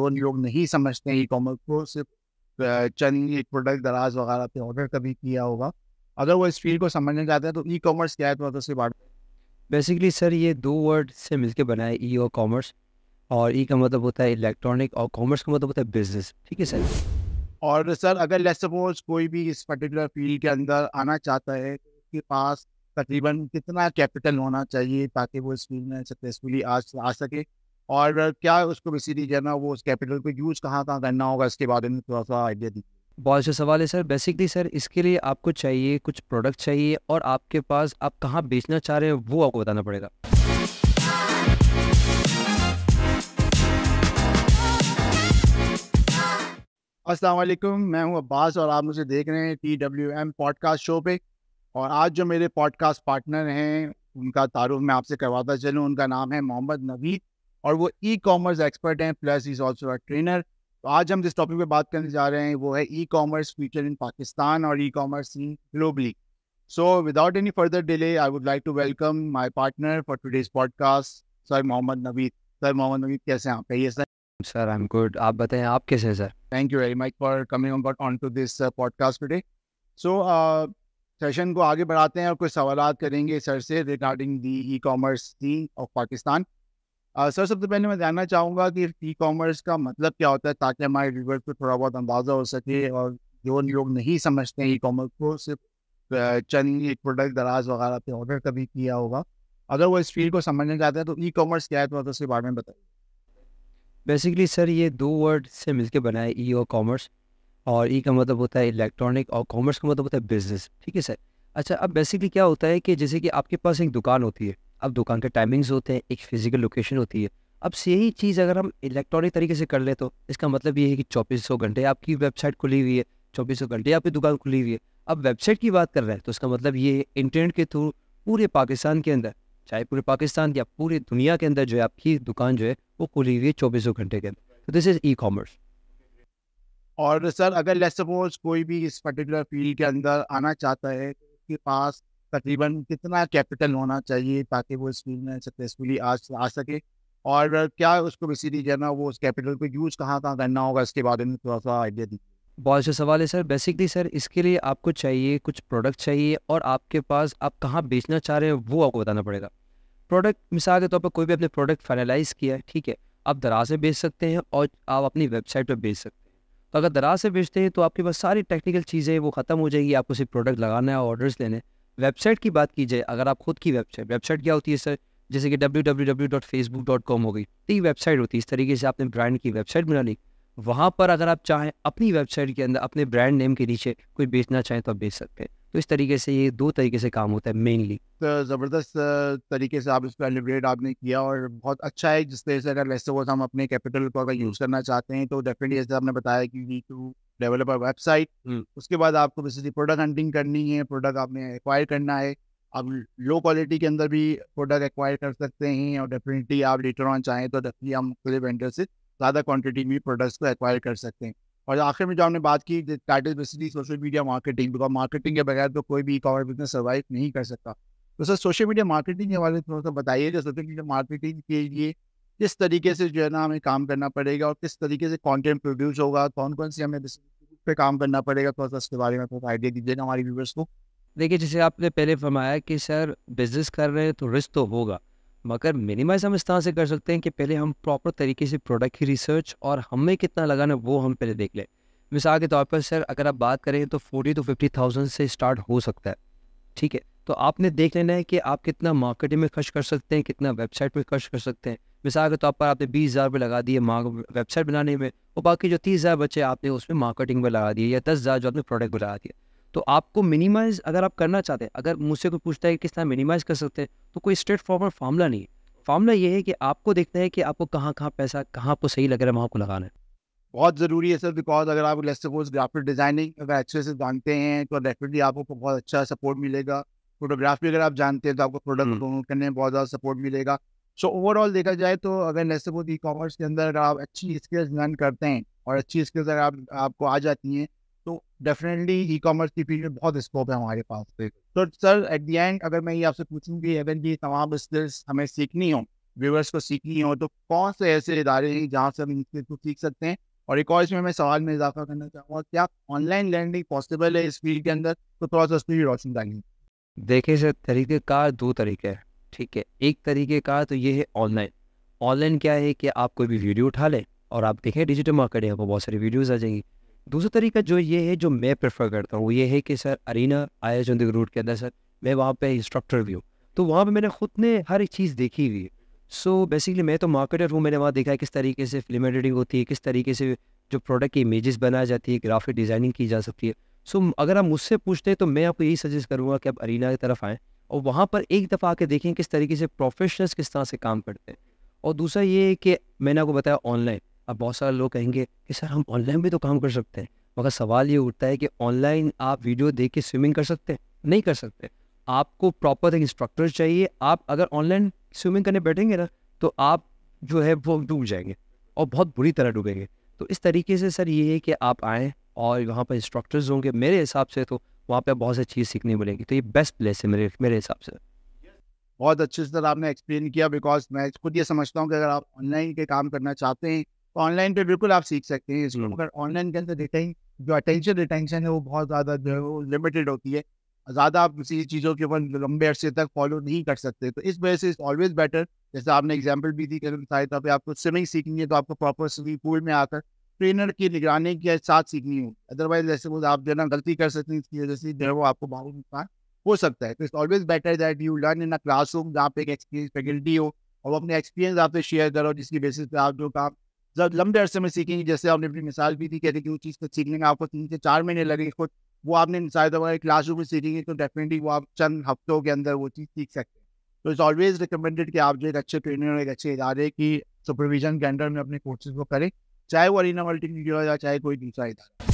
वो लोग नहीं समझते ई कॉमर्स को सिर्फ चंद एक प्रोडक्ट दराज वगैरह पे ऑर्डर कभी किया होगा अगर वो इस फील्ड को समझना चाहते हैं तो ई कॉमर्स क्या है तो उससे बात बेसिकली सर ये दो वर्ड से मिलकर बना है ई e और कॉमर्स और ई e का मतलब होता है इलेक्ट्रॉनिक और कॉमर्स का मतलब होता है बिजनेस ठीक है सर और सर अगर लेट सपोज कोई भी इस पर्टिकुलर फील्ड के अंदर आना चाहता है तो उसके पास तकरीबन कितना कैपिटल होना चाहिए ताकि वो इस फील्ड में सक्सेसफुली आ, आ सके और क्या उसको बेसिकली जो वो उस कैपिटल को यूज़ कहाँ कहाँ करना होगा इसके बारे में थोड़ा सा आइडिया दी बहुत अच्छा सवाल है सर बेसिकली सर इसके लिए आपको चाहिए कुछ प्रोडक्ट चाहिए और आपके पास आप कहाँ बेचना चाह रहे हैं वो आपको बताना पड़ेगा अस्सलाम वालेकुम मैं हूं अब्बास और आप मुझे देख रहे हैं T W M podcast show पे और आज जो मेरे पॉडकास्ट पार्टनर हैं उनका तारुफ मैं आपसे करवाता चलूँ उनका नाम है मोहम्मद नवीद और वो ई कॉमर्स एक्सपर्ट हैं plus is also a trainer तो आज हम जिस टॉपिक पे बात करने जा रहे हैं वो है e commerce future in Pakistan और e commerce in globally so without any further delay I would like to welcome my partner for today's podcast sir Mohammad Naveed sir Mohammad Naveed कैसे हैं आप कहिए sir sir I am good आप बताएं आप कैसे हैं sir thank you very much for coming on on to this podcast today so session को आगे बढ़ाते हैं और कुछ सवाल करेंगे सर से रिगार्डिंग दी ई कॉमर्स थी ऑफ पाकिस्तान सर सबसे पहले मैं जानना चाहूँगा कि ई कॉमर्स का मतलब क्या होता है ताकि हमारे व्यूवर्स को थोड़ा बहुत अंदाजा हो सके और जो लोग नहीं समझते हैं ई कॉमर्स को सिर्फ चंद एक प्रोडक्ट दराज वगैरह पे ऑर्डर कभी किया होगा अगर वो इस फील्ड को समझना चाहते हैं तो ई कॉमर्स क्या है तो उसके बारे में बताइए बेसिकली सर ये दो वर्ड से मिल बना है ई e और कॉमर्स और ई e का मतलब होता है इलेक्ट्रॉनिक और कॉमर्स का मतलब होता है बिजनेस ठीक है सर अच्छा अब बेसिकली क्या होता है कि जैसे कि आपके पास एक दुकान होती है अब दुकान के टाइमिंग्स होते हैं एक फिजिकल लोकेशन होती है अब यही चीज़ अगर हम इलेक्ट्रॉनिक तरीके से कर ले तो इसका मतलब ये है कि चौबीसों घंटे आपकी वेबसाइट खुली हुई है चौबीसों घंटे आपकी दुकान खुली हुई है अब वेबसाइट की बात कर रहे हैं तो इसका मतलब ये इंटरनेट के थ्रू पूरे पाकिस्तान के अंदर चाहे पूरे पाकिस्तान या पूरी दुनिया के अंदर जो है आपकी दुकान जो है वो खुली हुई है चौबीसों घंटे के अंदर दिस इज़ ई कॉमर्स और सर अगर सपोज कोई भी इस पर्टिकुलर फील्ड के अंदर आना चाहता है तो उसके पास तकरीबन कितना कैपिटल होना चाहिए ताकि वो इस फील्ड में सक्सेसफुली आ, आ सके और क्या उसको बेसिकली जाना वो उस कैपिटल को यूज़ कहाँ कहाँ करना होगा इसके बारे में थोड़ा सा आइडिया दी बहुत अच्छा सवाल है सर बेसिकली सर इसके लिए आपको चाहिए कुछ प्रोडक्ट चाहिए और आपके पास आप कहाँ बेचना चाह रहे हैं वो आपको बताना पड़ेगा प्रोडक्ट मिसाल के तौर पर कोई भी अपने प्रोडक्ट फाइनलाइज किया है ठीक है आप दराज से बेच सकते हैं और आप अपनी वेबसाइट पर बेच सकते हैं तो अगर दराज से बेचते हैं तो आपके पास सारी टेक्निकल चीज़ें वो ख़त्म हो जाएगी आपको सिर्फ प्रोडक्ट लगाना है ऑर्डर्स लेने हैं वेबसाइट की बात की जाए अगर आप खुद की वेबसाइट वेबसाइट क्या होती है सर जैसे कि www.facebook.com हो गई तो ये वेबसाइट होती है इस तरीके से आपने ब्रांड की वेबसाइट बना ली वहाँ पर अगर आप चाहें अपनी वेबसाइट के अंदर अपने ब्रांड नेम के नीचे कोई बेचना चाहें तो आप बेच सकते हैं तो इस तरीके से ये दो तरीके से काम होता है मेनली तो ज़बरदस्त तरीके से आप इसको एलिब्रेट आपने किया और बहुत अच्छा है जिस तरह से अगर वैसे वो हम अपने कैपिटल को अगर यूज़ करना चाहते हैं तो डेफिनेटली जैसे आपने बताया कि वी टू डेवलपर वेबसाइट उसके बाद आपको बेसिकली प्रोडक्ट हंटिंग करनी है प्रोडक्ट आपने एक्वायर करना है आप लो क्वालिटी के अंदर भी प्रोडक्ट एक्वायर कर सकते हैं और डेफिनेटली आप लेटर ऑन चाहें तो डेफिनेटली हम खुले वेंडर से ज़्यादा क्वांटिटी में प्रोडक्ट्स को एक्वायर कर सकते हैं और आखिर में जो हमने बात की title basically social media marketing because marketing के बगैर तो कोई भी कॉमर्स बिजनेस सर्वाइव नहीं कर सकता तो सर सोशल मीडिया मार्केटिंग के बारे में थोड़ा सा बताइए जो सोशल मीडिया मार्केटिंग के लिए किस तरीके से जो है ना हमें काम करना पड़ेगा और किस तरीके से कॉन्टेंट प्रोड्यूस होगा कौन कौन सी हमें पे काम करना पड़ेगा थोड़ा सा इसके बारे में थोड़ा आइडिया दीजिएगा हमारे व्यूवर्स को देखिए जैसे आपने पहले फरमाया कि सर बिजनेस कर रहे हैं तो रिस्क तो होगा मगर मिनिमाइज हम इस तरह से कर सकते हैं कि पहले हम प्रॉपर तरीके से प्रोडक्ट की रिसर्च और हमें कितना लगाना वो हम पहले देख लें मिसाल के तौर पर सर अगर आप बात करें तो फोर्टी टू फिफ्टी थाउजेंड से स्टार्ट हो सकता है ठीक है तो आपने देख लेना है कि आप कितना मार्केटिंग में खर्च कर सकते हैं कितना वेबसाइट में खर्च कर सकते हैं मिसाल के तौर पर आपने बीस हज़ार रुपये लगा दिए वेबसाइट बनाने में और बाकी जो तीस हज़ार बच्चे आपने उसमें मार्केटिंग में लगा दिए या दस हज़ार जो आपने प्रोडक्ट में लगा दिया तो आपको मिनिमाइज अगर आप करना चाहते हैं अगर मुझसे कोई पूछता है कि किस तरह मिनिमाइज कर सकते हैं तो कोई स्ट्रेट फॉरवर्ड फार्मूला नहीं है फार्मूला ये है कि आपको देखना है कि आपको कहाँ कहाँ पैसा कहाँ आपको सही लग रहा है वहाँ को लगाना है बहुत ज़रूरी है सर बिकॉज अगर आप सपोज ग्राफिक डिज़ाइनिंग अगर अच्छे से जानते हैं तो डेफिनेटली आपको बहुत अच्छा सपोर्ट मिलेगा फोटोग्राफी अगर आप जानते हैं तो आपको प्रोडक्ट हम्म। प्रमोट करने में बहुत ज़्यादा सपोर्ट मिलेगा सो ओवरऑल देखा जाए तो अगर लेट सपोज ई कॉमर्स के अंदर अगर आप अच्छी स्किल्स लर्न करते हैं और अच्छी स्किल्स अगर आप आपको आ जाती हैं तो डेफिनेटली ई कॉमर्स की फील्ड में बहुत स्कोप है हमारे पास से तो सर एट दी एंड अगर मैं ये आपसे पूछूंगी कि अगर ये तमाम स्किल्स हमें सीखनी हो व्यूवर्स को सीखनी हो तो कौन से ऐसे इदारे हैं जहाँ से हम इन स्किल्स को सीख सकते हैं और एक और इसमें मैं सवाल में इजाफा करना चाहूँगा क्या ऑनलाइन लर्निंग पॉसिबल है इस फील्ड के अंदर तो थोड़ा सा उसमें भी रोशन डालेंगे देखिए सर तरीक़ेकार दो तरीके हैं ठीक है एक तरीक़ेकार तो ये है ऑनलाइन ऑनलाइन क्या है कि आप कोई भी वीडियो उठा लें और आप देखें डिजिटल मार्केटिंग आपको बहुत सारी वीडियोज़ आ जाएंगी दूसरा तरीका जो ये है जो मैं प्रेफर करता हूँ ये है कि सर अरीना आया चंदी रूट के अंदर सर मैं वहाँ पे इंस्ट्रक्टर भी हूँ तो वहाँ पे मैंने खुद ने हर एक चीज़ देखी हुई है सो बेसिकली मैं तो मार्केटर हूँ मैंने वहाँ देखा है किस तरीके से फिल्म एडिटिंग होती है किस तरीके से जो प्रोडक्ट की इमेजेस बनाई जाती है ग्राफिक डिज़ाइनिंग की जा सकती है सो so, अगर आप मुझसे पूछते हैं तो मैं आपको यही सजेस्ट करूँगा कि आप अरीना की तरफ आएँ और वहाँ पर एक दफ़ा आके देखें किस तरीके से प्रोफेशनल्स किस तरह से काम करते हैं और दूसरा ये है कि मैंने आपको बताया ऑनलाइन अब बहुत सारे लोग कहेंगे कि सर हम ऑनलाइन भी तो काम कर सकते हैं मगर सवाल ये उठता है कि ऑनलाइन आप वीडियो देख के स्विमिंग कर सकते हैं नहीं कर सकते आपको प्रॉपर एक इंस्ट्रक्टर चाहिए आप अगर ऑनलाइन स्विमिंग करने बैठेंगे ना तो आप जो है वो डूब जाएंगे और बहुत बुरी तरह डूबेंगे तो इस तरीके से सर ये है कि आप आएँ और वहाँ पर इंस्ट्रक्टर्स होंगे मेरे हिसाब से तो वहाँ पर बहुत सी चीज़ सीखने मिलेंगी तो ये बेस्ट प्लेस है मेरे मेरे हिसाब से बहुत अच्छे से सर आपने एक्सप्लेन किया बिकॉज मैं खुद ये समझता हूँ कि अगर आप ऑनलाइन के काम करना चाहते हैं ऑनलाइन पे बिल्कुल आप सीख सकते हैं इसको मगर ऑनलाइन के अंदर रिटेन जो अटेंशन रिटेंशन है वो बहुत ज़्यादा जो है वो लिमिटेड होती है ज़्यादा आप किसी चीज़ों के ऊपर लंबे अरसे तक फॉलो नहीं कर सकते तो इस वजह से इज ऑलवेज बेटर जैसे आपने एग्जाम्पल भी दी करें सहायता तौर पर आपको स्विमिंग सीखनी है तो आपको प्रॉपर स्विमिंग पूल में आकर ट्रेनर की निगरानी के साथ सीखनी हो अदरवाइज जैसे वो आप जो है ना गलती कर सकते हैं इसकी वजह से जो है वो आपको बहुत नुकसान हो सकता है तो it's always better that you learn in a classroom जहाँ पे एक एक्सपीरियंस फैकल्टी हो और अपने एक्सपीरियंस आपसे शेयर करो जिसकी बेसिस पे आप जो काम जब लंबे अरसे में सीखेंगे जैसे आपने अपनी मिसाल भी थी कहते कि वो चीज़ को तो सीखने में आपको तीन से चार महीने लगे खुद वो आपने शायद अगर रूम में सीखेंगे तो डेफिनेटली वो आप चंद हफ्तों के अंदर वो चीज़ सीख सकते हैं तो इट्स ऑलवेज रिकमेंडेड कि आप जो एक अच्छे ट्रेनर और एक अच्छे इदारे की सुपरविजन के अंडर में अपने कोर्सेज को करें चाहे वो अरिना मल्टी मीडिया या चाहे कोई दूसरा इदारा